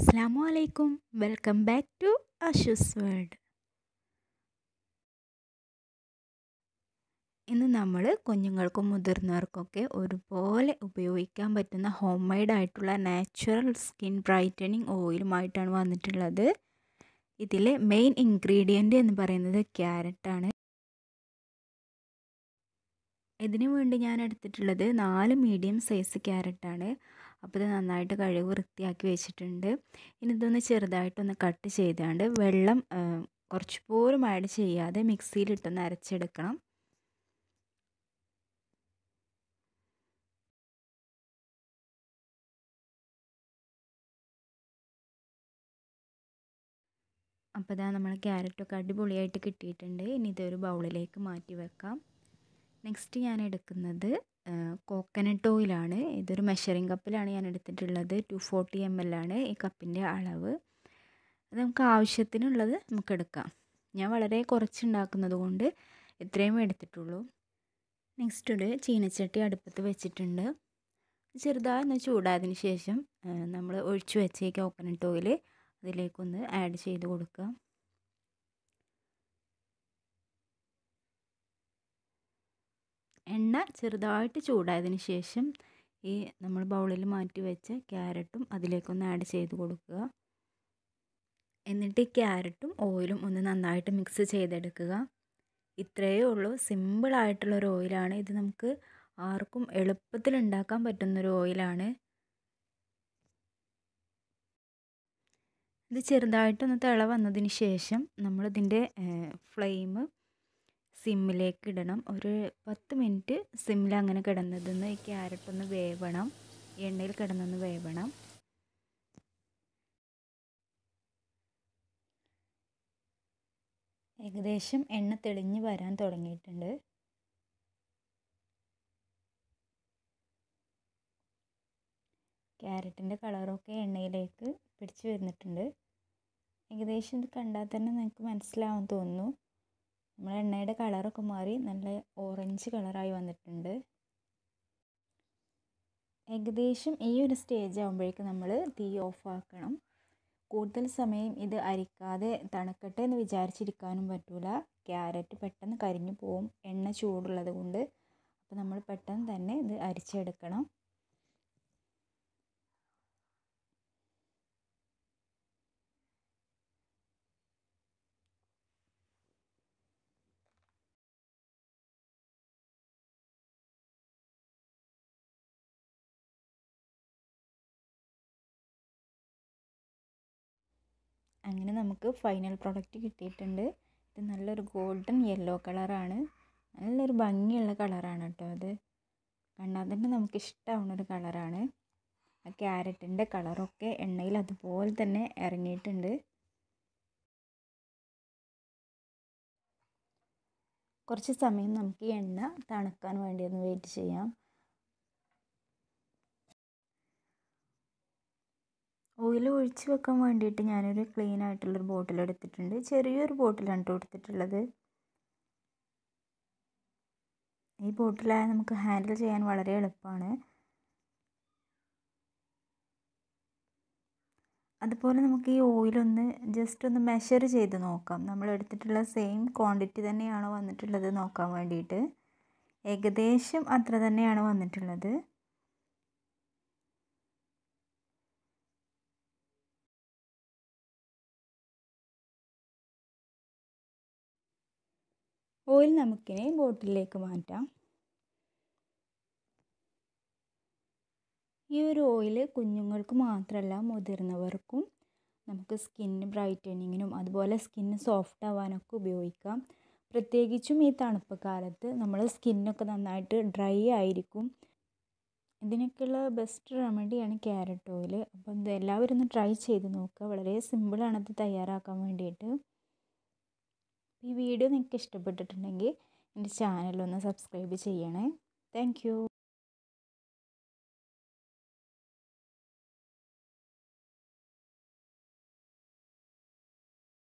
അസ്സാമു അലൈക്കും welcome back to Ashu's world ഇന്ന് നമ്മൾ കുഞ്ഞുങ്ങൾക്കും മുതിർന്നവർക്കൊക്കെ ഒരുപോലെ ഉപയോഗിക്കാൻ പറ്റുന്ന ഹോം മെയ്ഡ് ആയിട്ടുള്ള നാച്ചുറൽ സ്കിൻ ബ്രൈറ്റനിങ് ഓയിലുമായിട്ടാണ് വന്നിട്ടുള്ളത് ഇതിലെ മെയിൻ ഇൻഗ്രീഡിയൻ്റ് എന്ന് പറയുന്നത് ക്യാരറ്റാണ് ഇതിനു വേണ്ടി ഞാൻ എടുത്തിട്ടുള്ളത് നാല് മീഡിയം സൈസ് ക്യാരറ്റാണ് അപ്പോൾ ഇത് നന്നായിട്ട് കഴുകി വൃത്തിയാക്കി വെച്ചിട്ടുണ്ട് ഇനി ഇതൊന്ന് ചെറുതായിട്ടൊന്ന് കട്ട് ചെയ്താണ്ട് വെള്ളം കുറച്ച് പോലും ആഡ് ചെയ്യാതെ മിക്സിയിലിട്ടൊന്ന് അരച്ചെടുക്കണം അപ്പോൾ ഇതാ നമ്മൾ ക്യാരറ്റൊക്കെ അടിപൊളിയായിട്ട് കിട്ടിയിട്ടുണ്ട് ഇനി ഇതൊരു ബൗളിലേക്ക് മാറ്റി വെക്കാം നെക്സ്റ്റ് ഞാൻ എടുക്കുന്നത് കോക്കനട്ട് ഓയിലാണ് ഇതൊരു മെഷറിംഗ് കപ്പിലാണ് ഞാൻ എടുത്തിട്ടുള്ളത് ടു ഫോർട്ടി എം എൽ ആണ് ഈ കപ്പിൻ്റെ അളവ് അത് നമുക്ക് ആവശ്യത്തിനുള്ളത് നമുക്ക് എടുക്കാം ഞാൻ വളരെ കുറച്ച് ഉണ്ടാക്കുന്നത് കൊണ്ട് ഇത്രയും എടുത്തിട്ടുള്ളൂ നെക്സ്റ്റ് ഒരു ചീനച്ചട്ടി അടുപ്പത്ത് വെച്ചിട്ടുണ്ട് ചെറുതായി ഒന്ന് ചൂടായതിന് ശേഷം നമ്മൾ ഒഴിച്ചു വെച്ച ഈ കോക്കനട്ട് ഓയിൽ അതിലേക്കൊന്ന് ആഡ് ചെയ്ത് കൊടുക്കാം എണ്ണ ചെറുതായിട്ട് ചൂടായതിന് ശേഷം ഈ നമ്മൾ ബൗളിൽ മാറ്റി വെച്ച ക്യാരറ്റും അതിലേക്കൊന്ന് ആഡ് ചെയ്ത് കൊടുക്കുക എന്നിട്ട് ഈ ക്യാരറ്റും ഓയിലും ഒന്ന് നന്നായിട്ട് മിക്സ് ചെയ്തെടുക്കുക ഇത്രയേ ഉള്ളൂ സിമ്പിളായിട്ടുള്ളൊരു ഓയിലാണ് ഇത് നമുക്ക് ആർക്കും എളുപ്പത്തിൽ ഉണ്ടാക്കാൻ പറ്റുന്നൊരു ഓയിലാണ് ഇത് ചെറുതായിട്ടൊന്ന് തിള വന്നതിന് ശേഷം നമ്മളിതിൻ്റെ ഫ്ലെയിം സിമ്മിലേക്ക് ഇടണം ഒരു പത്ത് മിനിറ്റ് സിമ്മിൽ അങ്ങനെ കിടന്നതെന്ന് ഈ ക്യാരറ്റ് ഒന്ന് വേവണം എണ്ണയിൽ കിടന്നൊന്ന് വേവണം ഏകദേശം എണ്ണ തെളിഞ്ഞ് വരാൻ തുടങ്ങിയിട്ടുണ്ട് ക്യാരറ്റിൻ്റെ കളറൊക്കെ എണ്ണയിലേക്ക് പിടിച്ചു വരുന്നിട്ടുണ്ട് ഏകദേശം ഇത് കണ്ടാൽ തന്നെ നിങ്ങൾക്ക് മനസ്സിലാവും തോന്നുന്നു നമ്മുടെ എണ്ണയുടെ കളറൊക്കെ മാറി നല്ല ഓറഞ്ച് കളറായി വന്നിട്ടുണ്ട് ഏകദേശം ഈ ഒരു സ്റ്റേജ് ആകുമ്പോഴേക്കും നമ്മൾ തീ ഓഫ് ആക്കണം കൂടുതൽ സമയം ഇത് അരിക്കാതെ തണുക്കട്ടെ എന്ന് വിചാരിച്ചിരിക്കാനും പറ്റില്ല ക്യാരറ്റ് പെട്ടെന്ന് കരിഞ്ഞു പോവും എണ്ണ ചൂടുള്ളത് കൊണ്ട് അപ്പോൾ നമ്മൾ പെട്ടെന്ന് തന്നെ ഇത് അരിച്ചെടുക്കണം അങ്ങനെ നമുക്ക് ഫൈനൽ പ്രോഡക്റ്റ് കിട്ടിയിട്ടുണ്ട് ഇത് നല്ലൊരു ഗോൾഡൻ യെല്ലോ കളറാണ് നല്ലൊരു ഭംഗിയുള്ള കളറാണ് കേട്ടോ അത് കണ്ടാൽ തന്നെ നമുക്ക് ഇഷ്ടമാവുന്നൊരു കളറാണ് ആ ക്യാരറ്റിൻ്റെ കളറൊക്കെ എണ്ണയിൽ അതുപോലെ തന്നെ ഇറങ്ങിയിട്ടുണ്ട് കുറച്ച് സമയം നമുക്ക് എണ്ണ തണുക്കാൻ വേണ്ടി ഒന്ന് വെയിറ്റ് ചെയ്യാം ഓയിൽ ഒഴിച്ച് വെക്കാൻ വേണ്ടിയിട്ട് ഞാനൊരു ക്ലീൻ ആയിട്ടുള്ളൊരു ബോട്ടിൽ എടുത്തിട്ടുണ്ട് ചെറിയൊരു ബോട്ടിലാണ് കേട്ടോ എടുത്തിട്ടുള്ളത് ഈ ബോട്ടിലായ നമുക്ക് ഹാൻഡിൽ ചെയ്യാൻ വളരെ എളുപ്പമാണ് അതുപോലെ നമുക്ക് ഈ ഓയിലൊന്ന് ജസ്റ്റ് ഒന്ന് മെഷർ ചെയ്ത് നോക്കാം നമ്മൾ എടുത്തിട്ടുള്ള സെയിം ക്വാണ്ടിറ്റി തന്നെയാണോ വന്നിട്ടുള്ളത് നോക്കാൻ വേണ്ടിയിട്ട് ഏകദേശം അത്ര തന്നെയാണ് വന്നിട്ടുള്ളത് ഓയിൽ നമുക്കിനി ബോട്ടിലേക്ക് മാറ്റാം ഈ ഒരു ഓയിൽ കുഞ്ഞുങ്ങൾക്ക് മാത്രമല്ല മുതിർന്നവർക്കും നമുക്ക് സ്കിന്ന് ബ്രൈറ്റനിങ്ങിനും അതുപോലെ സ്കിന്ന് സോഫ്റ്റ് ആവാനൊക്കെ ഉപയോഗിക്കാം പ്രത്യേകിച്ചും ഈ തണുപ്പ് കാലത്ത് നമ്മൾ സ്കിന്നൊക്കെ നന്നായിട്ട് ഡ്രൈ ആയിരിക്കും ഇതിനൊക്കെയുള്ള ബെസ്റ്റ് റെമഡിയാണ് ക്യാരറ്റ് ഓയിൽ അപ്പോൾ എല്ലാവരും ഒന്ന് ട്രൈ ചെയ്ത് നോക്കുക വളരെ സിമ്പിളാണ് ഇത് തയ്യാറാക്കാൻ വേണ്ടിയിട്ട് ഈ വീഡിയോ നിങ്ങൾക്ക് ഇഷ്ടപ്പെട്ടിട്ടുണ്ടെങ്കിൽ എൻ്റെ ചാനലൊന്ന് സബ്സ്ക്രൈബ് ചെയ്യണേ താങ്ക് യു